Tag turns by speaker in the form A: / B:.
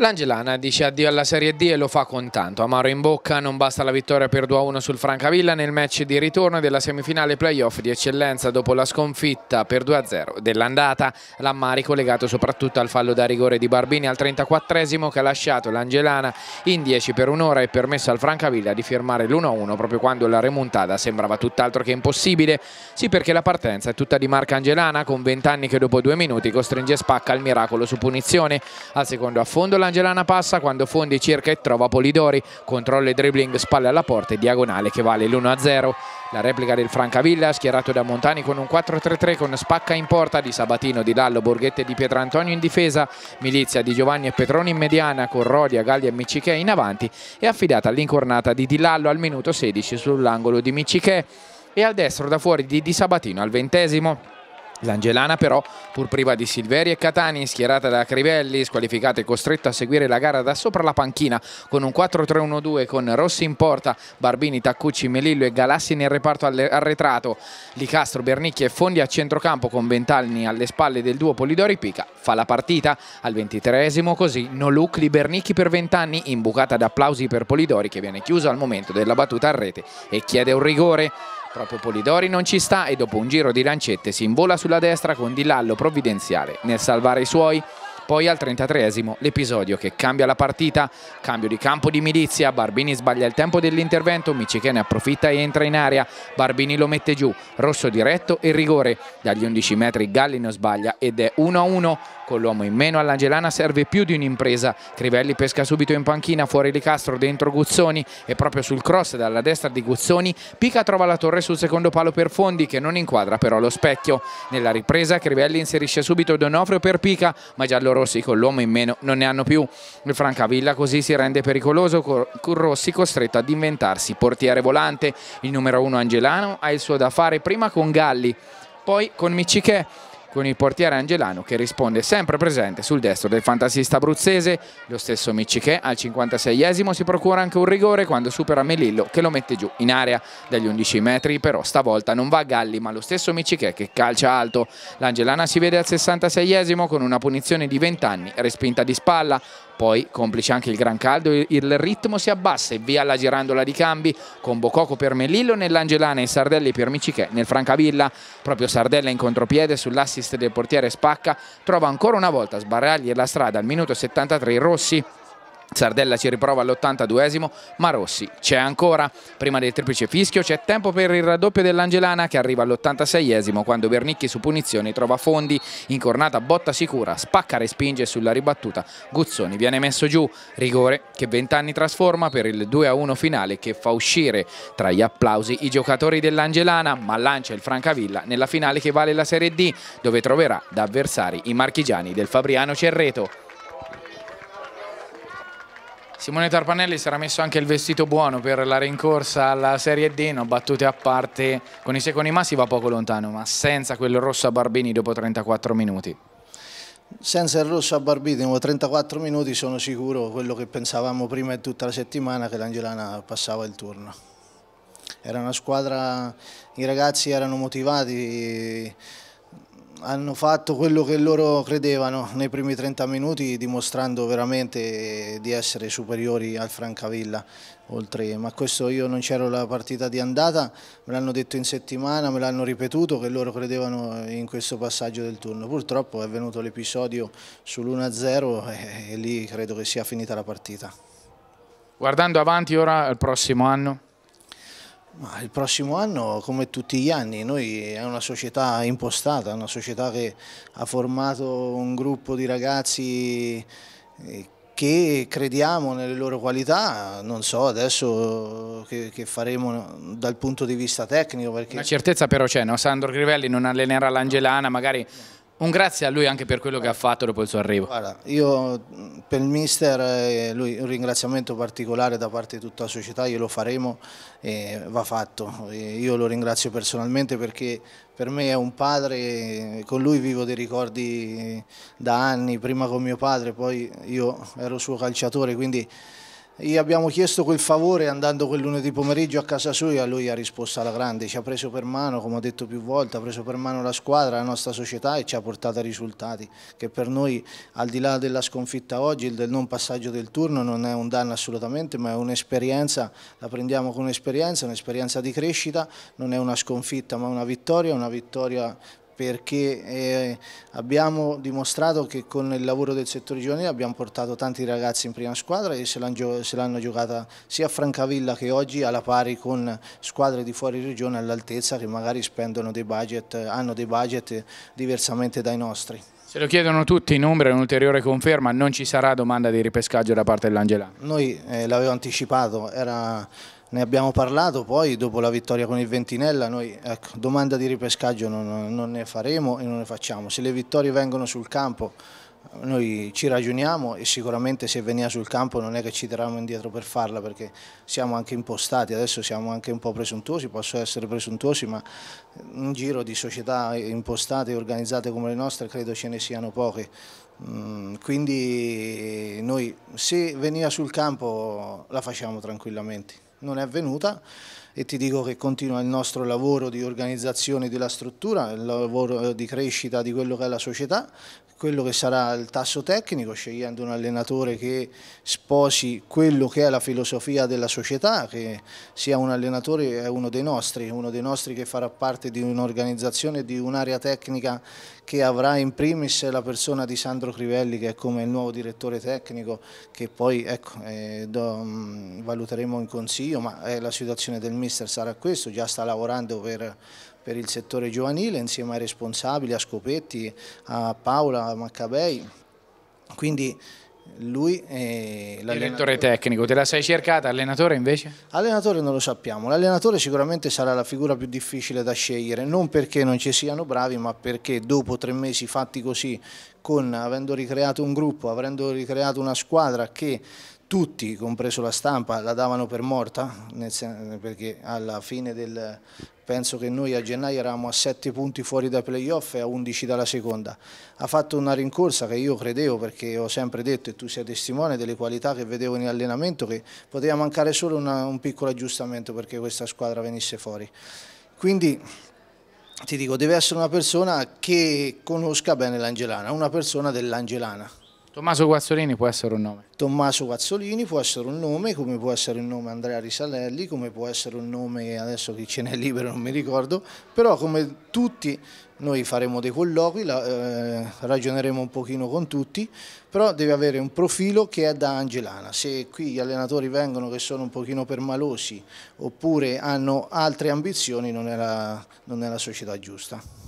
A: L'Angelana dice addio alla Serie D e lo fa con tanto. Amaro in bocca, non basta la vittoria per 2-1 sul Francavilla nel match di ritorno della semifinale playoff di eccellenza dopo la sconfitta per 2-0 dell'andata. L'ammarico legato soprattutto al fallo da rigore di Barbini al 34esimo che ha lasciato l'Angelana in 10 per un'ora e permesso al Francavilla di firmare l'1-1 proprio quando la remontada sembrava tutt'altro che impossibile. Sì perché la partenza è tutta di Marca Angelana con 20 anni che dopo due minuti costringe Spacca al miracolo su punizione. Al secondo affondo l'Angelana Angelana passa quando Fondi cerca e trova Polidori, controlla e dribbling spalle alla porta e diagonale che vale l'1-0. La replica del Francavilla, schierato da Montani con un 4-3-3 con Spacca in porta di Sabatino, di Dallo, Borghette e di Pietrantonio in difesa, Milizia di Giovanni e Petroni in mediana con Rodia, Galli e Micichè in avanti e affidata all'incornata di Di Lallo al minuto 16 sull'angolo di Micichè e al destro da fuori di Di Sabatino al ventesimo. L'Angelana però, pur priva di Silveri e Catani, schierata da Crivelli, squalificata e costretta a seguire la gara da sopra la panchina con un 4-3-1-2 con Rossi in porta, Barbini, Taccucci, Melillo e Galassi nel reparto arretrato, Licastro, Bernicchi e Fondi a centrocampo con Ventalni alle spalle del duo Polidori-Pica. Fa la partita al 23esimo così Noluc di Bernicchi per Ventanni, imbucata da applausi per Polidori che viene chiuso al momento della battuta a rete e chiede un rigore. Proprio Polidori non ci sta e dopo un giro di lancette si invola sulla destra con Dillallo provvidenziale nel salvare i suoi. Poi al 33esimo l'episodio che cambia la partita, cambio di campo di milizia, Barbini sbaglia il tempo dell'intervento, Michichè ne approfitta e entra in area, Barbini lo mette giù, rosso diretto e rigore, dagli 11 metri Galli non sbaglia ed è 1-1, con l'uomo in meno all'Angelana serve più di un'impresa. Crivelli pesca subito in panchina, fuori di Castro, dentro Guzzoni e proprio sul cross dalla destra di Guzzoni Pica trova la torre sul secondo palo per Fondi che non inquadra però lo specchio. Nella ripresa Crivelli inserisce subito Donofrio per Pica ma giallorossi con l'uomo in meno non ne hanno più. Il Francavilla così si rende pericoloso con Rossi costretto ad inventarsi portiere volante. Il numero 1 Angelano ha il suo da fare prima con Galli poi con Michichè con il portiere Angelano che risponde sempre presente sul destro del fantasista abruzzese. Lo stesso Miccichè al 56esimo si procura anche un rigore quando supera Melillo che lo mette giù in area dagli 11 metri, però stavolta non va Galli ma lo stesso Miccichè che calcia alto. L'Angelana si vede al 66esimo con una punizione di 20 anni respinta di spalla, poi complice anche il gran caldo, il ritmo si abbassa e via la girandola di cambi con Bococo per Melillo nell'Angelana e Sardelli per Micichè nel Francavilla. Proprio Sardella in contropiede sull'assist del portiere Spacca trova ancora una volta a sbarrargli la strada al minuto 73 Rossi Sardella ci riprova all'82esimo, ma Rossi c'è ancora. Prima del triplice fischio c'è tempo per il raddoppio dell'Angelana che arriva all'86esimo quando Bernicchi su punizione trova Fondi. Incornata botta sicura, spacca respinge sulla ribattuta. Guzzoni viene messo giù, rigore che vent'anni trasforma per il 2-1 finale che fa uscire tra gli applausi i giocatori dell'Angelana, ma lancia il Francavilla nella finale che vale la Serie D dove troverà da avversari i marchigiani del Fabriano Cerreto. Simone Tarpanelli sarà messo anche il vestito buono per la rincorsa alla Serie D, no, battute a parte, con i secondi massi va poco lontano, ma senza quel rosso a Barbini dopo 34 minuti.
B: Senza il rosso a Barbini dopo 34 minuti sono sicuro quello che pensavamo prima di tutta la settimana che l'Angelana passava il turno. Era una squadra, i ragazzi erano motivati, hanno fatto quello che loro credevano nei primi 30 minuti dimostrando veramente di essere superiori al Francavilla oltre, ma questo io non c'ero la partita di andata, me l'hanno detto in settimana, me l'hanno ripetuto che loro credevano in questo passaggio del turno, purtroppo è venuto l'episodio sull'1-0 e, e lì credo che sia finita la partita. Guardando avanti ora al prossimo anno? Ma il prossimo anno, come tutti gli anni, noi è una società impostata, una società che ha formato un gruppo di ragazzi eh, che crediamo nelle loro qualità, non so adesso che, che faremo dal punto di vista tecnico. Perché... Una
A: certezza però c'è, no? Sandro Grivelli non allenerà l'Angelana, magari un grazie a lui anche per quello che ha fatto dopo il suo arrivo. Guarda,
B: io per il mister eh, lui, un ringraziamento particolare da parte di tutta la società, glielo faremo e va fatto. Io lo ringrazio personalmente perché per me è un padre, con lui vivo dei ricordi eh, da anni, prima con mio padre, poi io ero suo calciatore, quindi gli abbiamo chiesto quel favore andando quel lunedì pomeriggio a casa sua e lui ha risposto alla grande, ci ha preso per mano, come ho detto più volte, ha preso per mano la squadra, la nostra società e ci ha portato a risultati che per noi al di là della sconfitta oggi, del non passaggio del turno non è un danno assolutamente ma è un'esperienza, la prendiamo come un'esperienza, un'esperienza di crescita, non è una sconfitta ma una vittoria, una vittoria perché eh, abbiamo dimostrato che con il lavoro del settore giovanile abbiamo portato tanti ragazzi in prima squadra e se l'hanno giocata sia a Francavilla che oggi alla pari con squadre di fuori regione all'altezza che magari spendono dei budget, hanno dei budget diversamente dai nostri.
A: Se lo chiedono tutti in Umbria, un'ulteriore conferma, non ci sarà domanda di ripescaggio da parte dell'Angela?
B: Noi eh, l'avevo anticipato, era ne abbiamo parlato poi dopo la vittoria con il Ventinella, noi ecco, domanda di ripescaggio non, non, ne faremo e non ne facciamo, se le vittorie vengono sul campo noi ci ragioniamo e sicuramente se veniva sul campo non è che ci terremo indietro per farla perché siamo anche impostati, adesso siamo anche un po' presuntuosi, posso essere presuntuosi ma un giro di società impostate e organizzate come le nostre credo ce ne siano poche, mm, quindi noi se veniva sul campo la facciamo tranquillamente non è avvenuta e ti dico che continua il nostro lavoro di organizzazione della struttura, il lavoro eh, di crescita di quello che è la società, quello che sarà il tasso tecnico, scegliendo un allenatore che sposi quello che è la filosofia della società, che sia un allenatore è uno dei nostri, uno dei nostri che farà parte di un'organizzazione, di un'area tecnica che avrà in primis la persona di Sandro Crivelli che è come il nuovo direttore tecnico che poi ecco, eh, do, valuteremo in consiglio, ma è la situazione del mister sarà questo, già sta lavorando per, per il settore giovanile insieme ai responsabili, a Scopetti, a Paola, a Maccabei. Quindi lui è l'allenatore
A: tecnico, te la sei cercata, allenatore invece?
B: Allenatore non lo sappiamo, l'allenatore sicuramente sarà la figura più difficile da scegliere, non perché non ci siano bravi, ma perché dopo tre mesi fatti così, con, avendo ricreato un gruppo, avendo ricreato una squadra che tutti, compreso la stampa, la davano per morta, perché alla fine del... penso che noi a gennaio eravamo a 7 punti fuori dai playoff e a 11 dalla seconda. Ha fatto una rincorsa che io credevo, perché ho sempre detto, e tu sei testimone delle qualità che vedevo in allenamento, che poteva mancare solo una, un piccolo aggiustamento perché questa squadra venisse fuori. Quindi ti dico, deve essere una persona che conosca bene l'Angelana, una persona dell'Angelana
A: Tommaso Guazzolini può essere un nome?
B: Tommaso Guazzolini può essere un nome, come può essere il nome Andrea Risalelli, come può essere un nome, adesso che ce n'è libero non mi ricordo, però come tutti noi faremo dei colloqui, eh, ragioneremo un pochino con tutti, però deve avere un profilo che è da angelana. Se qui gli allenatori vengono che sono un pochino permalosi oppure hanno altre ambizioni non è la, non è la società giusta.